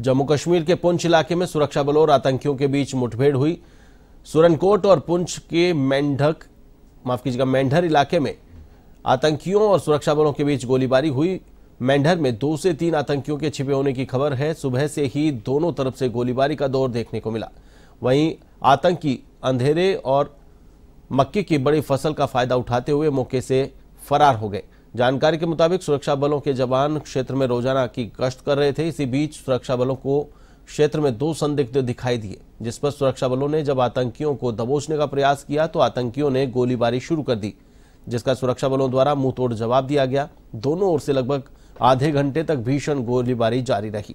जम्मू कश्मीर के पुंछ इलाके में सुरक्षा बलों और आतंकियों के बीच मुठभेड़ हुई सुरनकोट और पुंछ के मेंढक माफ कीजिएगा मेंढर इलाके में आतंकियों और सुरक्षा बलों के बीच गोलीबारी हुई मेंढर में दो से तीन आतंकियों के छिपे होने की खबर है सुबह से ही दोनों तरफ से गोलीबारी का दौर देखने को मिला वहीं आतंकी अंधेरे और मक्के की बड़ी फसल का फायदा उठाते हुए मौके से फरार हो गए जानकारी के मुताबिक सुरक्षा बलों के जवान क्षेत्र में रोजाना की गश्त कर रहे थे इसी बीच सुरक्षा बलों को क्षेत्र में दो संदिग्ध दिखाई दिए जिस पर सुरक्षा बलों ने जब आतंकियों को दबोचने का प्रयास किया तो आतंकियों ने गोलीबारी शुरू कर दी जिसका सुरक्षा बलों द्वारा मुंह जवाब दिया गया दोनों ओर से लगभग आधे घंटे तक भीषण गोलीबारी जारी रही